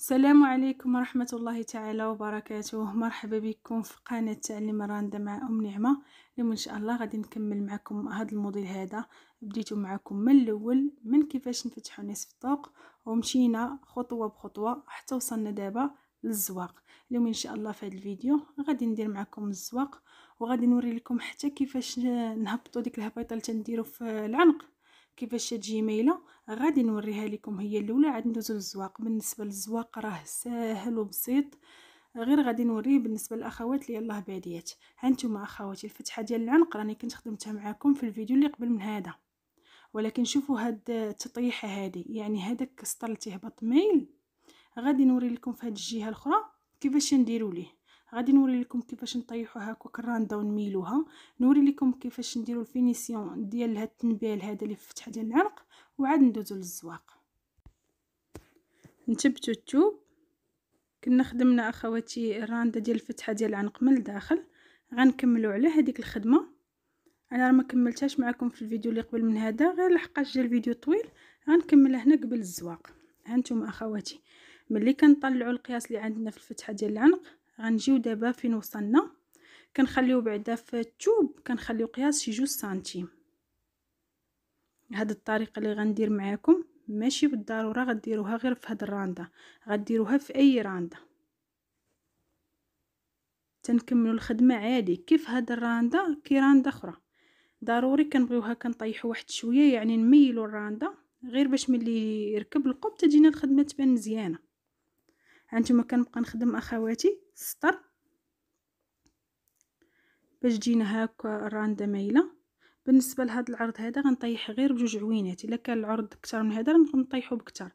السلام عليكم ورحمة الله تعالى وبركاته مرحبا بكم في قناة تعليم راندا مع أم نعمة اليوم إن شاء الله غادي نكمل معكم هذا الموديل هذا بديتو معكم من الأول من كيفاش نفتحو نصف الطوق ومشينا خطوة بخطوة حتى وصلنا دابا للزواق اليوم إن شاء الله في هذا الفيديو غادي ندير معكم الزواق وغادي نوري لكم حتى كيفاش نهبطو ديك الهبيطه اللي تنديرو في العنق كيفاش تجي مايله غادي نوريها لكم هي الاولى عاد ندوزو للزواق بالنسبه للزواق راه ساهل وبسيط غير غادي نوريه بالنسبه للاخوات اللي يلاه بعديات هانتوما اخواتي الفتحه ديال العنق راني كنت خدمتها معاكم في الفيديو اللي قبل من هذا ولكن شوفوا هاد التطيحه هذه يعني هذاك السطر اللي تيهبط ميل غادي نوري لكم في هاد الجهه الاخرى كيفاش نديروا ليه غادي نوري لكم كيفاش نطيحوا هكا الرانده ونميلوها نوري لكم كيفاش نديروا الفينيسيون ديال هاد التنبيل هذا اللي فتح ديال العنق وعاد ندوزوا للزواق نثبتوا الثوب كنا خدمنا اخواتي الرانده ديال الفتحه ديال العنق من الداخل غنكملوا على هذيك الخدمه انا راه ما كملتهاش معكم في الفيديو اللي قبل من هذا غير لحقاش جا الفيديو طويل غنكملها هنا قبل الزواق هانتم اخواتي ملي كنطلعوا القياس اللي عندنا في الفتحه ديال العنق غنجيو دابا فين وصلنا كنخليو بعدا في الثوب كنخليو قياس شي جوج سنتيم هاد الطريقه اللي غندير معاكم ماشي بالضروره غديروها غير في هاد الراندا غديروها في اي راندا تنكملوا الخدمه عادي كيف هاد الراندا كي راندا اخرى ضروري كنبغيوها كنطيحوا واحد شويه يعني نميلوا الراندا غير باش ملي يركب القبطه تجينا الخدمه تبان مزيانه هانتوما كنبقى نخدم اخواتي السطر باش تجينا هاكا الرانده مايله بالنسبه لهاد العرض هذا غنطيح غير بجوج عوينات الا كان العرض كتر من هذا غنطيحو بكتر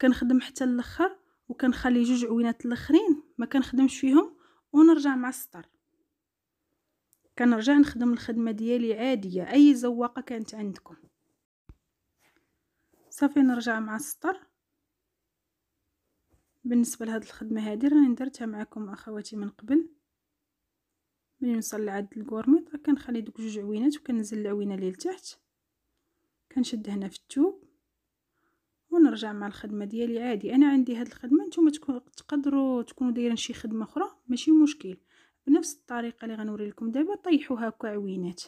كنخدم حتى الاخر وكنخلي جوج عوينات الاخرين ما كنخدمش فيهم ونرجع مع السطر كنرجع نخدم الخدمه ديالي عاديه اي زواقه كانت عندكم صافي نرجع مع السطر بالنسبه لهاد الخدمه هادي راني درتها معكم اخواتي من قبل ملي نوصل لعند الكورميط كنخلي دوك جوج عوينات وكنزل العوينه اللي لتحت كنشد هنا في الثوب ونرجع مع الخدمه ديالي عادي انا عندي هاد الخدمه نتوما تقدروا تكونوا دايرين شي خدمه اخرى ماشي مشكل بنفس الطريقه اللي غنوري لكم دابا طيحوا هكا عوينات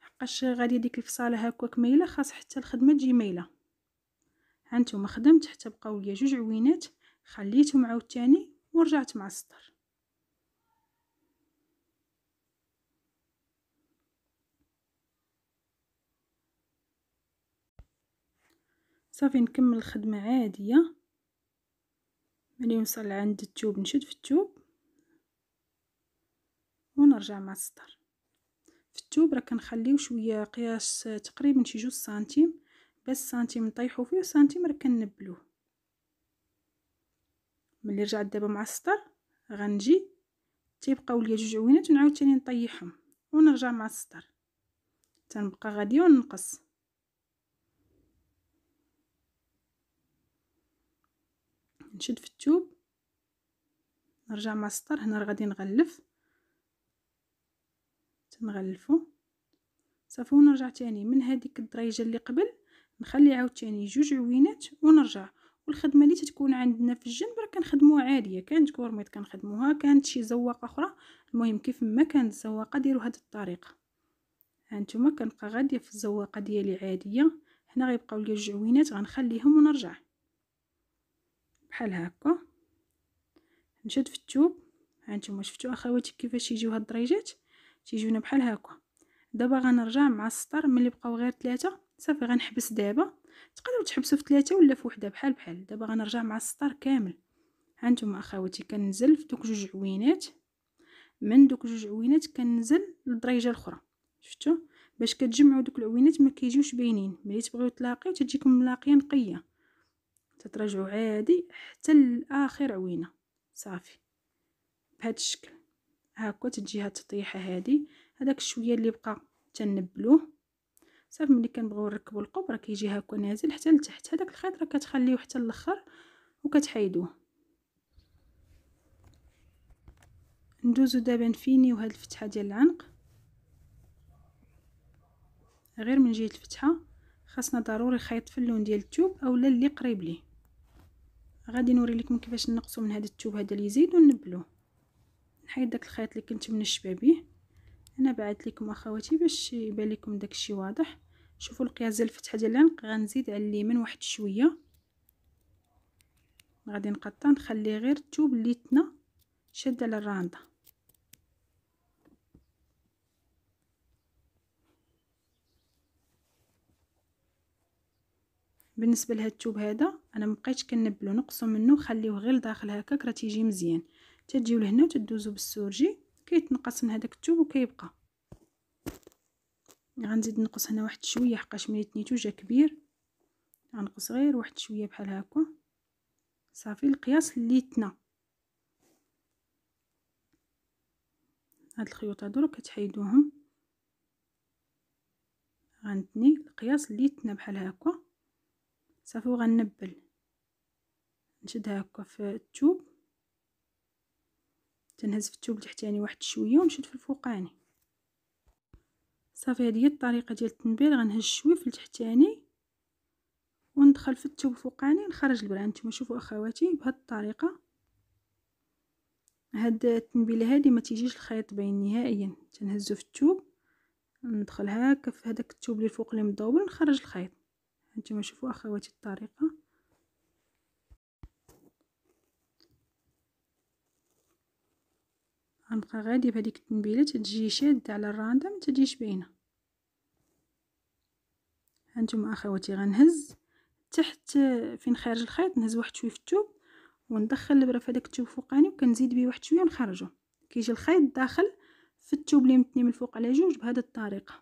حقاش غادي ديك الفصاله هكاك مايله خاص حتى الخدمه تجي مايله هانتوما خدمت حتى بقاو ليا جوج عوينات خليتهم عاوتاني ورجعت مع السطر صافي نكمل الخدمه عاديه ملي نوصل عند التوب نشد في التوب ونرجع مع السطر في التوب راه كنخليو شويه قياس تقريبا شي جوج سنتيم بس سنتيم نطيحو فيه وسنتيم راه كنبلوه ملي رجعت دابا مع السطر غنجي تيبقاو ليا جوج عوينات ونعاود ثاني نطيحهم ونرجع مع السطر تنبقى غاديه وننقص نشد في الثوب نرجع مع السطر هنا راه غادي نغلف تنغلفو صافي ونرجع تاني من هذيك الدريجه اللي قبل نخلي عاوتاني جوج عوينات ونرجع والخدمه اللي تتكون عندنا في الجنب راه كنخدموها عاديه كانت كورميط كنخدموها كانت شي زواقه اخرى المهم كيف ما كانت الزواقه ديروا هذه الطريقه هانتوما كنبقى غاديه في الزواقه ديالي عاديه هنا غيبقاو لي جوج عوينات غنخليهم ونرجع بحال هكا نشد في الثوب هانتوما شفتوا اخواتي كيفاش يجيو هاد الدريجات تيجيونا بحال هكا دابا غنرجع مع السطر ملي بقاو غير ثلاثه صافي غنحبس دابا تقدروا تحبسوا في ثلاثه ولا في وحده بحال بحال دابا غنرجع مع السطر كامل هانتوما اخواتي كنزل في دوك جوج عوينات من دوك جوج عوينات كنزل للدريجه الاخرى شفتوا باش كتجمعوا دوك العوينات ما كيجيوش باينين ملي تبغيو تلاقيو تجيكم ملاقيه نقيه تتراجعوا عادي حتى لاخر عوينه صافي بهذا الشكل هاكا تجي هاد التطيحه هادي هذاك الشويه اللي بقى تنبلوه صافي ملي كنبغيو نركبو القب راه كيجي هكا نازل حتى لتحت هذاك الخيط راه كتخليوه حتى الاخر وكتحيدوه ندوزو دابا نفينيو هاد الفتحه ديال العنق غير من جهه الفتحه خاصنا ضروري خيط في اللون ديال الثوب اولا اللي قريب ليه غادي نوري لكم كيفاش نقصو من هذا الثوب هذا اللي يزيد ونبلوه نحيد داك الخيط اللي كنت منشبه به انا بعت لكم اخواتي باش يبان لكم داكشي واضح شوفوا القياس ديال الفتحه ديال العنق غنزيد على اليمين واحد شويه غادي نقطع نخلي غير الثوب اللي تنا شاد على الرانده بالنسبه لهاد الثوب هذا انا مبقيتش كنبلو نقصو منه وخليوه غير لداخل هكاك راه تيجي مزيان تجيو لهنا وتدوزو بالسورجي كيتنقص من هذاك الثوب وكيبقى غنزيد نقص هنا واحد شويه حقاش ملي تنيتو جا كبير غنقص غير واحد شويه بحال هكا صافي القياس اللي تنا هاد الخيوط هادو راه كتحيدوهم غنتني القياس اللي تنا بحال هكا صافي وغنبل نشد هكا في الثوب تنهز في الثوب التحتاني يعني واحد شويه ونشد في الفوقاني يعني. صافي هذه هي الطريقه ديال التنبيل غنهز شويه في التحتاني يعني وندخل في الثوب الفوقاني نخرج البران نتوما شوفوا اخواتي بهذه الطريقه هاد التنبيله هادي ما تيجيش الخيط باين نهائيا تنهزو في الثوب ندخل هكا في هذاك الثوب اللي الفوق اللي مدور نخرج الخيط نتوما شوفوا اخواتي الطريقه غنبقى غادي بهاديك التنبيله تتجي شاده على الراندم تجيش باينه هانتوما اخواتي غنهز تحت فين خارج الخيط نهز واحد شويه في التوب وندخل الابره في هذاك التوب فوقاني وكنزيد بيه واحد شويه ونخرجو كيجي الخيط داخل في التوب اللي متني من الفوق على جوج بهذه الطريقه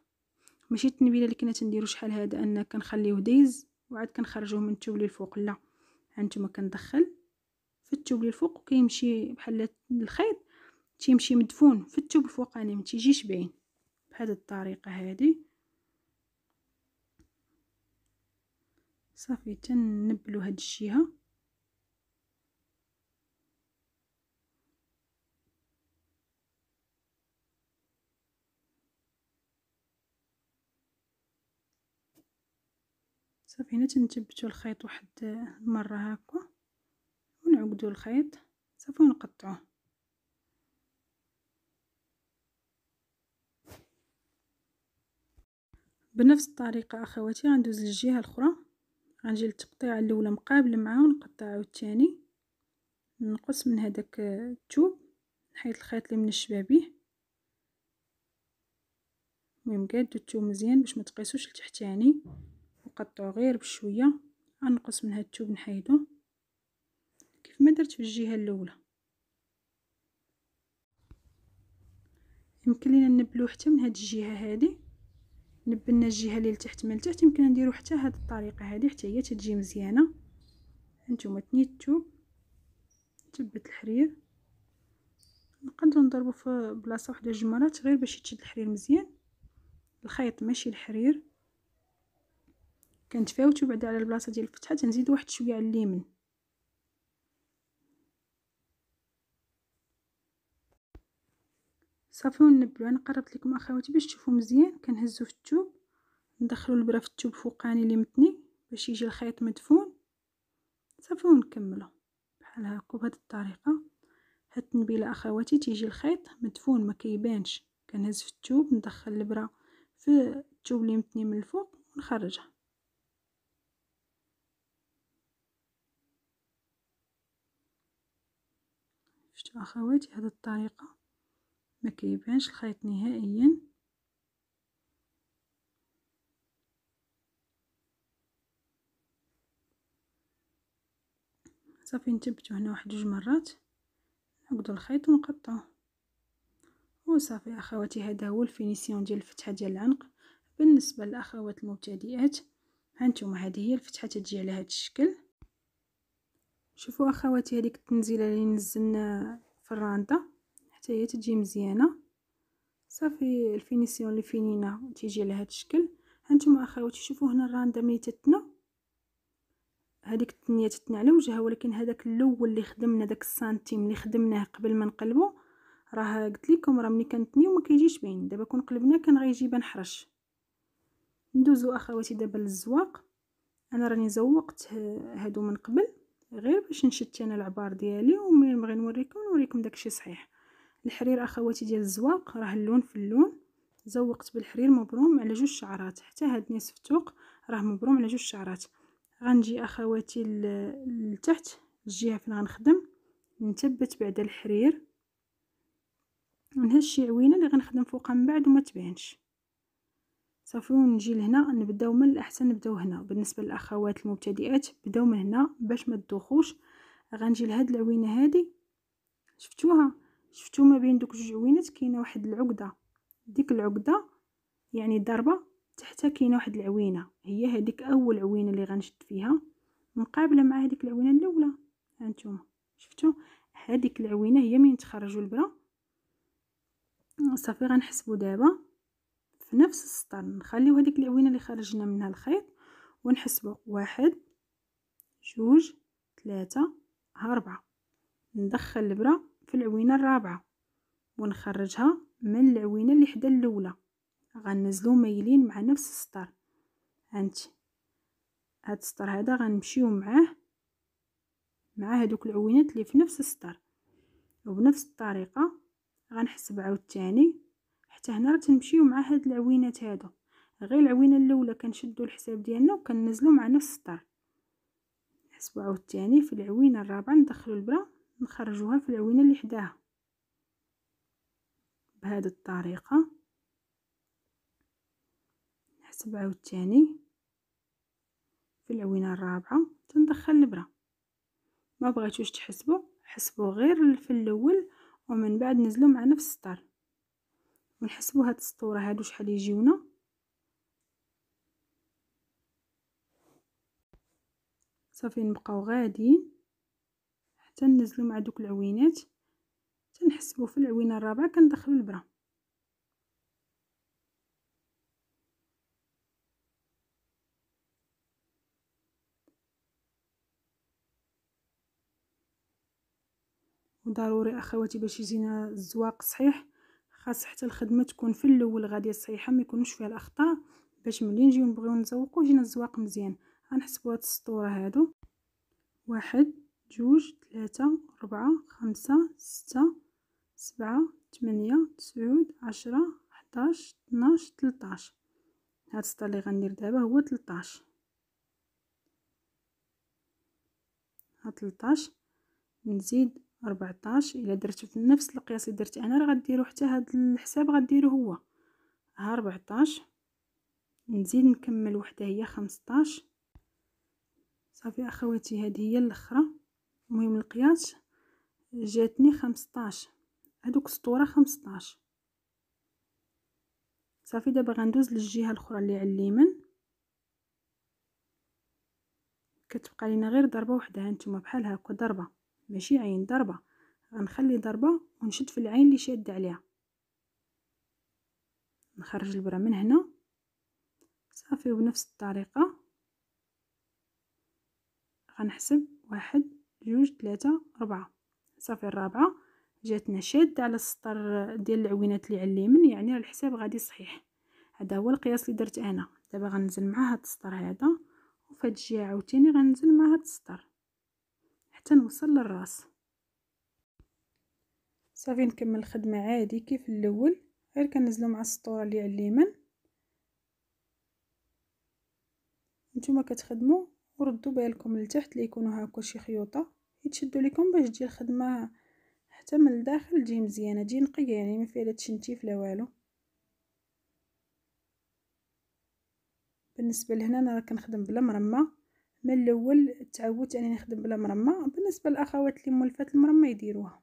ماشي التنبيله اللي كنا تنديرو شحال هذا ان كنخليوه دايز وعاد كنخرجوه من التوب اللي الفوق لا هانتوما كندخل في التوب اللي الفوق وكيمشي بحال الخيط تيمشي مدفون في التوب الفوقاني ما تيجيش باين بهذه الطريقه هذه صافي تنبلو هاد الجهه صافي هنا تنثبتو الخيط واحد المره هكا ونعقدو الخيط صافي ونقطعوه بنفس الطريقة أخواتي غندوز للجهة الأخرى غنجي للتقطيعة الأولى مقابل معاه ونقطعو الثاني نقص من هداك الثوب نحيد الخيط اللي من الشبابيه المهم قادو الثوب مزيان باش ما تقيسوش لتحتاني يعني. وقطعو غير بشويه غنقص من هاد الثوب نحيدو كيف ما درت في الجهه الاولى يمكن لينا نبلو حتى من هاد الجهه هادي نبنا الجهه اللي لتحت من لتحت يمكن نديرو حتى هاد الطريقه هادي حتى هي تجي مزيانه هانتوما تنيتو نثبت الحرير نقدروا نضربو في بلاصه واحده جوج مرات غير باش يتشد الحرير مزيان الخيط ماشي الحرير كنتفاوتو بعدا على البلاصه ديال الفتحه تنزيد واحد شويه على اليمين صافي ونبلو انا قربت لكم اخواتي باش تشوفوا مزيان كنهزو في التوب ندخلو البره في التوب فوقاني اللي متني باش يجي الخيط مدفون صافي ونكملو بحال هكا بهذه الطريقه هاد التنبيله اخواتي تيجي الخيط مدفون ما كيبانش كنهز في التوب ندخل البره في التوب اللي متني من الفوق ونخرجها شفتوا اخواتي هذه الطريقه ما كيبانش الخيط نهائيا صافي نثبتو هنا واحد جوج مرات نعقدو الخيط ونقطعوه وصافي اخواتي هذا هو الفينيسيون ديال الفتحه ديال العنق بالنسبه للاخوات المبتدئات هانتوما هذه هي الفتحه تجي على هذا الشكل شوفوا اخواتي هذيك التنزيله اللي نزلنا في الرانده هي تجي مزيانه صافي الفينيسيون اللي فينينا تيجي على هذا الشكل هانتوما اخواتي شوفوا هنا الراندا ملي تتنا هذيك التنيه تتنا على وجهها ولكن هذاك الاول اللي خدمنا داك السنتيم اللي خدمناه قبل ما نقلبو راه قلت لكم راه ملي كنتني وما كيجيش باين دابا كون قلبنا كان غيجي بنحرش ندوزو اخواتي دابا للزواق انا راني زوقت هادو من قبل غير باش نشتي انا العبار ديالي ومنين نبغي نوريكم نوريكم داكشي صحيح الحرير اخواتي ديال الزواق راه اللون في اللون زوقت بالحرير مبروم على جوج شعرات حتى هاد نصف الثوق راه مبروم على جوج شعرات غنجي اخواتي لتحت الجهه فين غنخدم نثبت بعد الحرير من هالشي عوينه اللي غنخدم فوقها من بعد وما تبانش صافي ونجي لهنا نبداو من الاحسن نبداو هنا بالنسبه للاخوات المبتدئات بداو من هنا باش ما تدوخوش غنجي لهاد العوينه هادي شفتوها شفتو ما بين دوك جوج عوينات كاينه واحد العقده ديك العقده يعني ضربه تحتها كاينه واحد العوينه هي هذيك اول عوينه اللي غنشد فيها مقابله مع هذيك العوينه الاولى هانتوما شفتو هذيك العوينه هي من تخرجوا البرا صافي غنحسبوا دابا في نفس السطر نخليو هذيك العوينه اللي خرجنا منها الخيط ونحسبوا واحد جوج ثلاثة أربعة ندخل البرة في العوينة الرابعة ونخرجها من العوينة اللي حدا الاولى غنزلو مايلين مع نفس السطر هانتي هاد السطر هذا غنمشيو معاه مع هادوك العوينات اللي في نفس السطر وبنفس الطريقه غنحسب عاوتاني حتى هنا راه تنمشيو مع هاد العوينات هادو غير العوينه الاولى كنشدو الحساب ديالنا وكننزلو مع نفس السطر نحسبو عاوتاني في العوينه الرابعه ندخلو البرا نخرجوها في العوينة اللي حداها بهذه الطريقة نحسب عاوتاني في العوينة الرابعة تندخل البرة ما بغيتوش تحسبوا حسبوا غير في الاول ومن بعد نزلوا مع نفس السطر ونحسبوا هاد السطوره هادو شحال يجيونا صافي نبقاو غاديين تنزلو مع دوك العوينات تنحسبو في العوينه الرابعه كندخل البره وضروري اخواتي باش يجينا الزواق صحيح خاص حتى الخدمه تكون في الاول غاديه صحيحه ما يكونوش فيها الاخطاء باش ملي نجيو نبغيو نزوقو يجينا الزواق مزيان غنحسبوا هاد السطوره هادو واحد جوج ثلاثة ربعة خمسة ستة سبعة تمنية تسعود عشرة حداش تناش تلتاش هاد السطر اللي غندير دابا هو تلتاش ها تلتاش نزيد ربعطاش الا درتو في نفس القياس اللي درت انا راه غديرو حتى هاد الحساب غديرو هو ها ربعطاش نزيد نكمل وحده هي خمسطاش صافي اخواتي هادي هي الاخره المهم القياس جاتني خمسطاش هادوك سطوره خمسطاش صافي دابا غندوز للجهه الاخرى اللي على اليمين كتبقى لينا غير ضربه وحده هانتوما بحال هكا ضربه ماشي عين ضربه غنخلي ضربه ونشد في العين اللي شاده عليها نخرج البره من هنا صافي وبنفس الطريقه غنحسب واحد جوج ثلاثة ربعة صافي الرابعة جاتنا شاد على السطر ديال العوينات اللي على اليمين يعني الحساب غادي صحيح هذا هو القياس اللي درت انا دابا غنزل مع هاد السطر هذا وفي هاد الجهه عاوتاني غنزل مع هاد السطر حتى نوصل للراس صافي نكمل الخدمه عادي كيف الاول غير كنزلو مع السطوره اللي على اليمين نتوما كتخدموا وردوا بالكم لتحت ليكونوا هاكا شي خيوطه يتشدوا لكم باش تجي الخدمه حتى من الداخل تجي مزيانه تجي نقيه يعني ما فيها لا تشنتيف لا والو بالنسبه لهنا انا راه كنخدم بلا مرمى من الاول تعودت اني نخدم بلا مرمى بالنسبه للاخوات اللي مولفات المرمى يديروها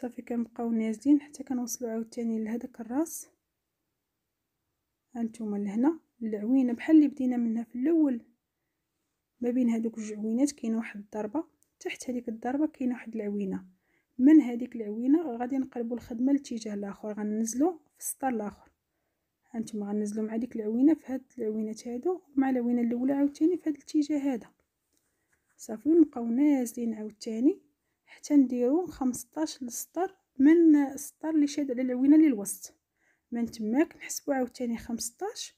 صافي كنبقاو نازلين حتى كنوصلوا عاوتاني لهداك الراس هانتوما لهنا العوينه بحال اللي بدينا منها في الاول ما بين هادوك جوج عوينات كاينه واحد الضربه تحت هذيك الضربه كاينه واحد العوينه من هذيك العوينه غادي نقلبوا الخدمه لاتجاه الاخر غننزلوا في السطر الاخر هانتوما غننزلوا مع ديك العوينه في هاد العوينات هادو مع العوينه الاولى عاوتاني في هاد الاتجاه هذا صافي ونبقاو نازلين عاوتاني حتى نديرو 15 السطر من السطر اللي شاد على العوينه الوسط من تماك نحسبو عاوتاني 15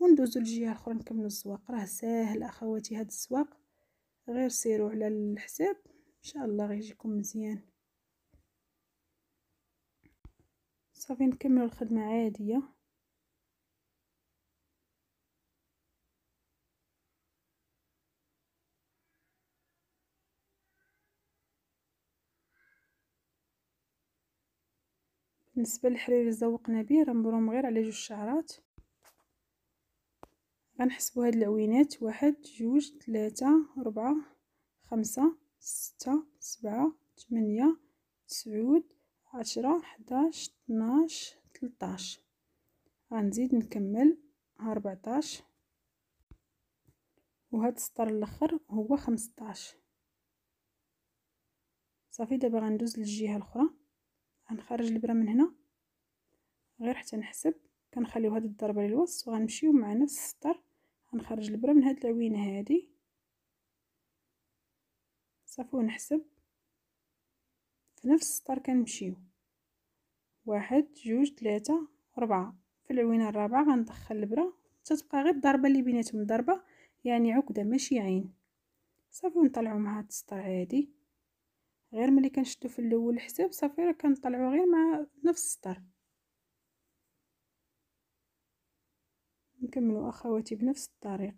وندوزو للجهه الاخرى نكملو الزواق راه ساهل اخواتي هاد الزواق غير سيرو على الحساب ان شاء الله غيجيكم مزيان صافي نكملو الخدمه عاديه بالنسبه للحرير زوقنا به غنبروم غير على جوج شعرات غنحسبوا هاد العوينات واحد جوج ثلاثة ربعة خمسة ستة سبعة ثمانية تسعود عشرة حداش اثناش تلتاش غنزيد نكمل ربعتاش وهاد السطر الاخر هو خمسطاش صافي دابا غندوز للجهه الاخرى غنخرج الابره من هنا غير حتى نحسب كنخليو هاد الضربه للوسط وغنمشيو مع نفس السطر غنخرج الابره من هاد العوينه هادي صافي ونحسب في نفس السطر كنمشيو واحد جوج ثلاثة أربعة في العوينة الرابعة غندخل البرا تتبقى غير الضربة اللي بيناتهم ضربة يعني عقدة ماشي عين صافي ونطلعو مع هاد السطر هادي غير ملي كنشدو في الاول الحساب صافي راه كنطلعو غير مع نفس السطر نكملو اخواتي بنفس الطريقه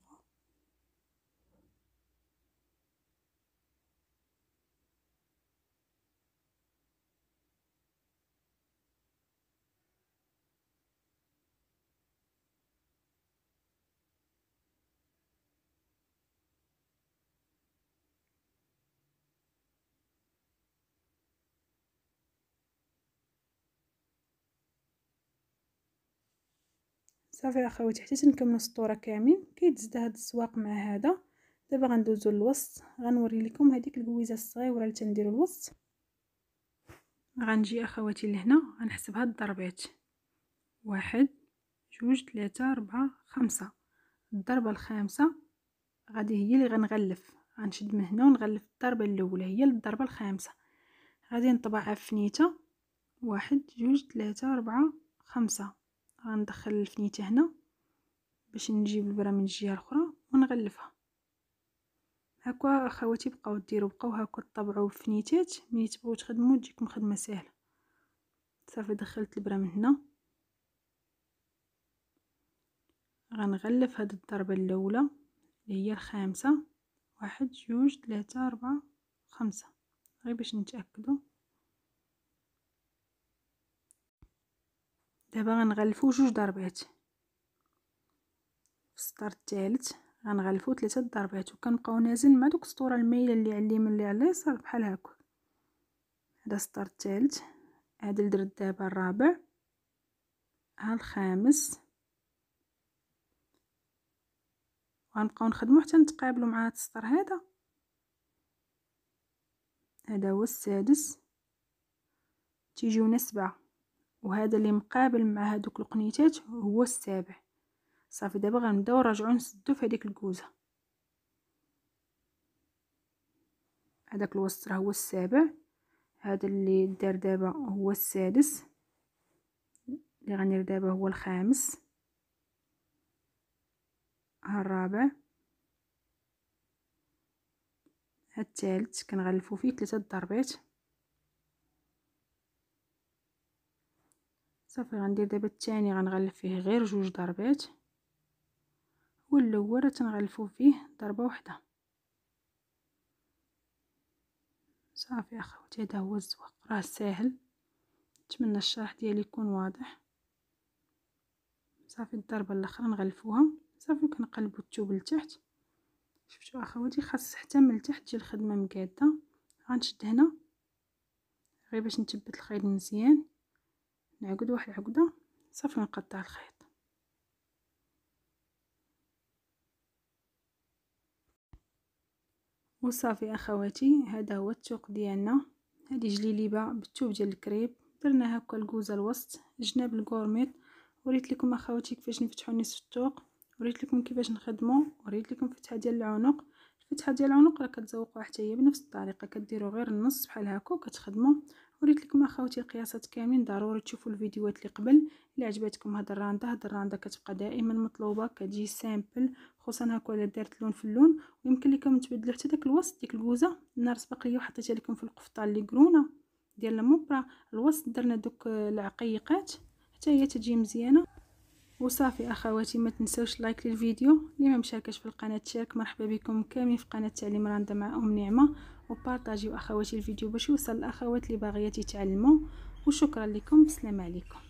صافي اخواتي حتى تنكملوا السطوره كامل كيتزاد هذا السواق مع هذا دابا غندوزو للوسط غنوري لكم هذيك الكويزه الصغيره اللي تنديروا الوسط غنجي اخواتي لهنا غنحسب هاد الضربات واحد جوج ثلاثة أربعة خمسة الضربة الخامسة غادي هي اللي غنغلف غنشد من هنا ونغلف الضربة الأولى هي الضربة الخامسة غادي نطبعها في نيته واحد جوج ثلاثة أربعة خمسة غندخل الفنيته هنا باش نجيب البرا من الجهه الاخرى ونغلفها هكا اخواتي بقاو ديروا بقاو هكا طبعوا فنيتات ملي تبغوا تخدموا تجيكم خدمه سهله صافي دخلت البرا من هنا غنغلف هاد الضربه الاولى اللي هي الخامسه واحد جوج ثلاثة أربعة خمسة غير باش نتأكدو دابا غنغلفو جوج ضربات في السطر الثالث غنغلفو ثلاثه ضربات وكنبقاو نازلين مع دوك السطوره المايله اللي على اليمين اللي على اليسار بحال هكا هذا السطر الثالث هذا اللي درت دابا الرابع ها الخامس وغنبقاو نخدمو حتى نتقابلو مع هذا السطر هذا هذا هو السادس تيجيونا سبعه وهذا اللي مقابل مع هادوك القنيتات هو السابع صافي دابا غنبداو نرجعو نسدو في هذيك الكوزه هذاك الوسط راه هو السابع هذا اللي دار دابا هو السادس اللي غندير دابا هو الخامس ها الرابع ها الثالث كنغلفو فيه ثلاثه ضربات صافي غندير دابا الثاني غنغلف فيه غير جوج ضربات والاول تنغلفو فيه ضربه واحده صافي اخوتي هذا هو الزواق راه ساهل نتمنى الشرح ديالي يكون واضح صافي الضربه الاخرى نغلفوها صافي كنقلبو الثوب لتحت شفتوا اخواتي خاص حتى من التحت تجي الخدمه مقاده غنشد هنا غير باش نثبت الخيط مزيان نعقد واحد عقدة صافي نقطع الخيط وصافي اخواتي هذا هو التوق ديالنا هذه جليليبه بالثوب ديال الكريب درنا هكا الكوزه الوسط جناب الكورميط وريت لكم اخواتي كيفاش نفتحوا نصف التوق وريت لكم كيفاش نخدموا وريت لكم الفتحه ديال العنق الفتحه ديال العنق راه كتزوقوها حتى هي بنفس الطريقه كديروا غير النص بحال هكا وكتخدموا وريت لكم اخواتي القياسات كاملين ضروري تشوفوا الفيديوهات اللي قبل الا عجبتكم هاد الرانده هاد الرانده كتبقى دائما مطلوبه كتجي سامبل خصوصا هاكا الا دارت لون في اللون ويمكن لكم تبدلوا حتى داك الوسط ديك الكوزه النار سبق وحطيتها لكم في القفطه اللي كرونه ديال الموبرا الوسط درنا دوك العقيقات حتى هي تجي مزيانه وصافي اخواتي ما تنساوش لايك للفيديو اللي ما مشاركش في القناه تشارك مرحبا بكم كاملين في قناه تعليم راندا مع ام نعمه وبارطاجيو اخواتي الفيديو باش يوصل الاخوات اللي باغيات يتعلموا وشكرا لكم بسلام عليكم